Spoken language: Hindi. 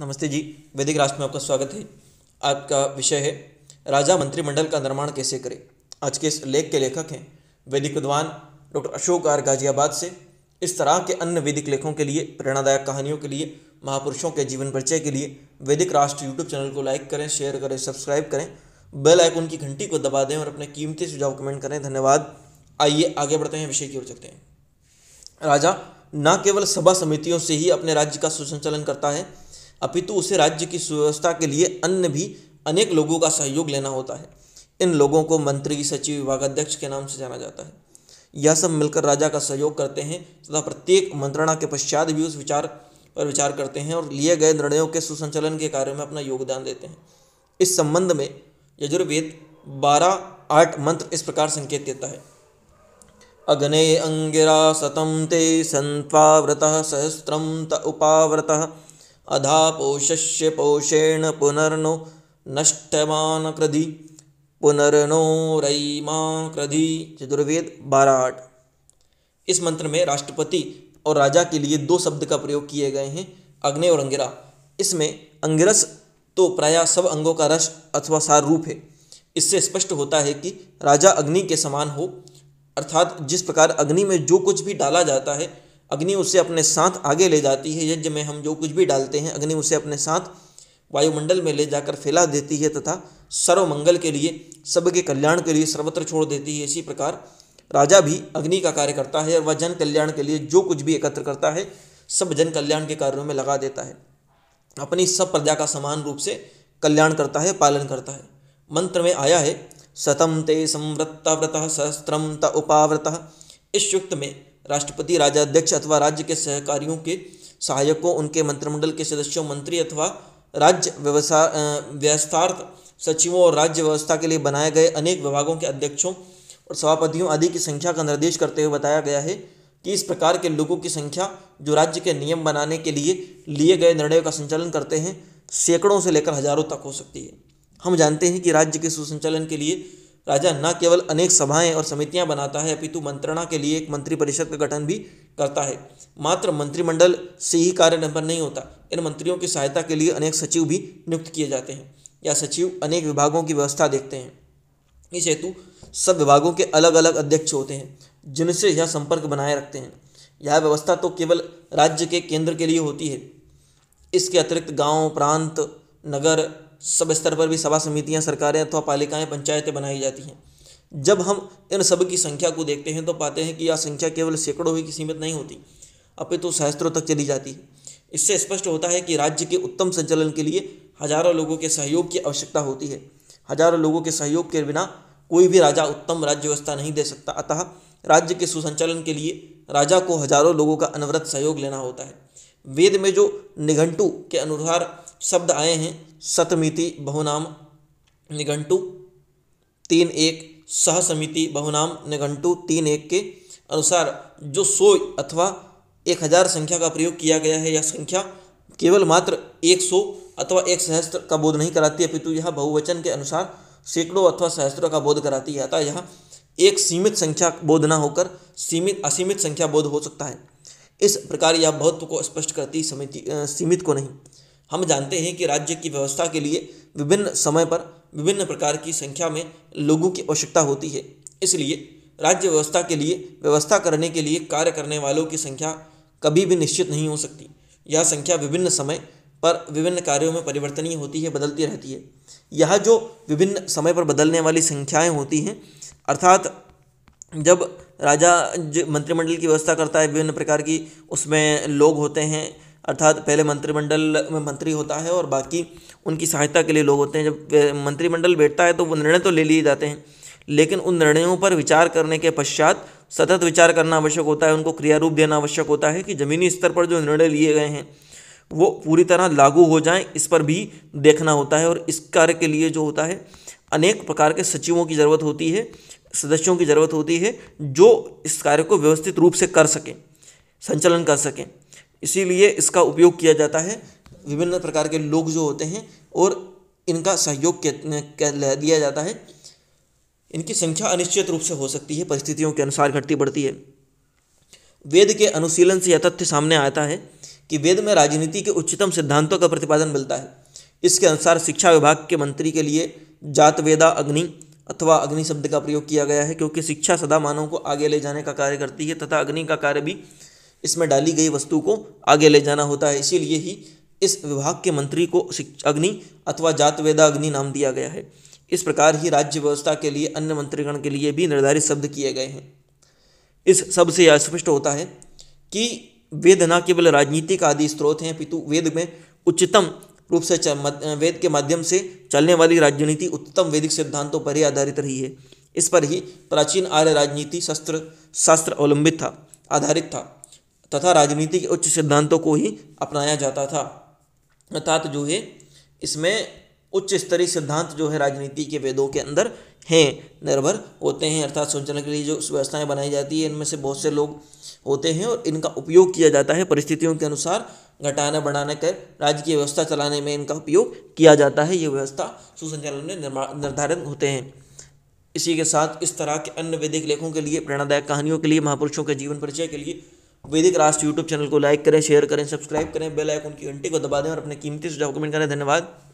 नमस्ते जी वैदिक राष्ट्र में आपका स्वागत है आपका विषय है राजा मंत्रिमंडल का निर्माण कैसे करें आज के इस लेख के लेखक हैं वैदिक विद्वान डॉक्टर अशोक आर गाजियाबाद से इस तरह के अन्य वैदिक लेखों के लिए प्रेरणादायक कहानियों के लिए महापुरुषों के जीवन परिचय के लिए वैदिक राष्ट्र यूट्यूब चैनल को लाइक करें शेयर करें सब्सक्राइब करें बेल आइकन की घंटी को दबा दें और अपने कीमती सुझाव कमेंट करें धन्यवाद आइए आगे बढ़ते हैं विषय की ओर चलते हैं राजा न केवल सभा समितियों से ही अपने राज्य का सुसंचालन करता है अपितु तो उसे राज्य की सुव्यवस्था के लिए अन्य भी अनेक लोगों का सहयोग लेना होता है इन लोगों को मंत्री सचिव विभागाध्यक्ष के नाम से जाना जाता है यह सब मिलकर राजा का सहयोग करते हैं तथा प्रत्येक मंत्रणा के पश्चात भी उस विचार पर विचार करते हैं और लिए गए निर्णयों के सुसंचालन के कार्य में अपना योगदान देते हैं इस संबंध में यजुर्वेद बारह आठ मंत्र इस प्रकार संकेत देता है अग्ने अंगिरा सतम ते संत्वाव्रत सहस्रम त उपाव्रत अधा पोषस्य पोषेण पुनर्नो नष्टमान कृधि पुनर्नो रईमा कृधि चतुर्वेद बाराट इस मंत्र में राष्ट्रपति और राजा के लिए दो शब्द का प्रयोग किए गए हैं अग्नि और अंगिरा इसमें अंगिरस तो प्राय सब अंगों का रस अथवा सार रूप है इससे स्पष्ट होता है कि राजा अग्नि के समान हो अर्थात जिस प्रकार अग्नि में जो कुछ भी डाला जाता है अग्नि उसे अपने साथ आगे ले जाती है यज्ञ में हम जो कुछ भी डालते हैं अग्नि उसे अपने साथ वायुमंडल में ले जाकर फैला देती है तथा सर्वमंगल के लिए सबके कल्याण के लिए सर्वत्र छोड़ देती है इसी प्रकार राजा भी अग्नि का कार्य करता है और वह जन कल्याण के लिए जो कुछ भी एकत्र करता है सब जन कल्याण के कार्यों में लगा देता है अपनी सब प्रजा का समान रूप से कल्याण करता है पालन करता है मंत्र में आया है सतम ते संवृत्ता व्रत सहस्त्रम त उपाव्रत इस युक्त में राष्ट्रपति राजाध्यक्ष अथवा राज्य के सहकारियों के सहायकों उनके मंत्रिमंडल के सदस्यों मंत्री अथवा राज्य व्यवसाय व्यवस्थार्थ सचिवों और राज्य व्यवस्था के लिए बनाए गए अनेक विभागों के अध्यक्षों और सभापतियों आदि की संख्या का निर्देश करते हुए बताया गया है कि इस प्रकार के लोगों की संख्या जो राज्य के नियम बनाने के लिए लिए गए निर्णयों का संचालन करते हैं सैकड़ों से लेकर हजारों तक हो सकती है हम जानते हैं कि राज्य के सुसंचालन के लिए राजा न केवल अनेक सभाएं और समितियां बनाता है अपितु मंत्रणा के लिए एक मंत्रिपरिषद का गठन भी करता है मात्र मंत्रिमंडल से ही कार्य निर्भर नहीं होता इन मंत्रियों की सहायता के लिए अनेक सचिव भी नियुक्त किए जाते हैं या सचिव अनेक विभागों की व्यवस्था देखते हैं इस हेतु सब विभागों के अलग अलग अध्यक्ष होते हैं जिनसे यह संपर्क बनाए रखते हैं यह व्यवस्था तो केवल राज्य के केंद्र के लिए होती है इसके अतिरिक्त गांव प्रांत नगर सब स्तर पर भी सभा समितियाँ सरकारें अथवा पालिकाएँ पंचायतें बनाई जाती हैं जब हम इन सब की संख्या को देखते हैं तो पाते हैं कि यह संख्या केवल सैकड़ों ही की सीमित नहीं होती अपितु तो सहस्त्रों तक चली जाती है इससे स्पष्ट होता है कि राज्य के उत्तम संचालन के लिए हजारों लोगों के सहयोग की आवश्यकता होती है हजारों लोगों के सहयोग के बिना कोई भी राजा उत्तम राज्य व्यवस्था नहीं दे सकता अतः राज्य के सुसंचालन के लिए राजा को हजारों लोगों का अनवरत सहयोग लेना होता है वेद में जो निघंटू के अनुसार शब्द आए हैं सतमिति बहुनाम निघंटु तीन एक सह समिति बहुनाम निघंटु तीन एक के अनुसार जो सौ अथवा एक हज़ार संख्या का प्रयोग किया गया है यह संख्या केवल मात्र एक सौ अथवा एक सहस्त्र का बोध नहीं कराती अपितु यह बहुवचन के अनुसार सैकड़ों अथवा सहस्त्रों का बोध कराती है अतः यह एक सीमित संख्या बोध न होकर सीमित असीमित संख्या बोध हो सकता है इस प्रकार यह बहुत को स्पष्ट करती समिति सीमित को नहीं हम जानते हैं कि राज्य की व्यवस्था के लिए विभिन्न समय पर विभिन्न प्रकार की संख्या में लोगों की आवश्यकता होती है इसलिए राज्य व्यवस्था के लिए व्यवस्था करने के लिए कार्य करने वालों की संख्या कभी भी निश्चित नहीं हो सकती यह संख्या विभिन्न समय पर विभिन्न कार्यों में परिवर्तनीय होती है बदलती रहती है यह जो विभिन्न समय पर बदलने वाली संख्याएं होती हैं अर्थात जब राजा जो मंत्रिमंडल की व्यवस्था करता है विभिन्न प्रकार की उसमें लोग होते हैं अर्थात पहले मंत्रिमंडल में मंत्री होता है और बाकी उनकी सहायता के लिए लोग होते हैं जब मंत्रिमंडल बैठता है तो वो निर्णय तो ले लिए जाते हैं लेकिन उन निर्णयों पर विचार करने के पश्चात सतत विचार करना आवश्यक होता है उनको क्रिया रूप देना आवश्यक होता है कि ज़मीनी स्तर पर जो निर्णय लिए गए हैं वो पूरी तरह लागू हो जाएं इस पर भी देखना होता है और इस कार्य के लिए जो होता है अनेक प्रकार के सचिवों की ज़रूरत होती है सदस्यों की ज़रूरत होती है जो इस कार्य को व्यवस्थित रूप से कर सकें संचालन कर सकें इसीलिए इसका उपयोग किया जाता है विभिन्न प्रकार के लोग जो होते हैं और इनका सहयोग दिया जाता है इनकी संख्या अनिश्चित रूप से हो सकती है परिस्थितियों के अनुसार घटती बढ़ती है वेद के अनुशीलन से यह तथ्य सामने आता है कि वेद में राजनीति के उच्चतम सिद्धांतों का प्रतिपादन मिलता है इसके अनुसार शिक्षा विभाग के मंत्री के लिए जात वेदा अग्नि अथवा अग्नि शब्द का प्रयोग किया गया है क्योंकि शिक्षा सदा मानव को आगे ले जाने का कार्य करती है तथा अग्नि का कार्य भी इसमें डाली गई वस्तु को आगे ले जाना होता है इसीलिए ही इस विभाग के मंत्री को अग्नि अथवा जातवेदा अग्नि नाम दिया गया है इस प्रकार ही राज्य व्यवस्था के लिए अन्य मंत्रीगण के लिए भी निर्धारित शब्द किए गए हैं इस शब्द से यह स्पष्ट होता है कि वेद न केवल राजनीतिक आदि स्रोत हैं पितु वेद में उच्चतम रूप से वेद के माध्यम से चलने वाली राजनीति उत्तम वैदिक सिद्धांतों पर ही आधारित रही है इस पर ही प्राचीन आर्य राजनीति शस्त्र शास्त्र अवलंबित था आधारित था तथा राजनीति के उच्च सिद्धांतों को ही अपनाया जाता था अर्थात जो है इसमें उच्च स्तरीय सिद्धांत जो है राजनीति के वेदों के अंदर हैं निर्भर होते हैं अर्थात सोचने के लिए जो व्यवस्थाएं बनाई जाती है इनमें से बहुत से लोग होते हैं और इनका उपयोग किया जाता है परिस्थितियों के अनुसार घटाना बढ़ाने कर राज्य की व्यवस्था चलाने में इनका उपयोग किया जाता है ये व्यवस्था सुसंचालन में निर्धारित होते हैं इसी के साथ इस तरह के अन्य वैदिक लेखों के लिए प्रेरणादायक कहानियों के लिए महापुरुषों के जीवन परिचय के लिए वैदिक राष्ट्र यूट्यूब चैनल को लाइक करें शेयर करें सब्सक्राइब करें बेल आइकन की घंटी को दबा दें और अपने कीमती सुझाव कमेंट करें धन्यवाद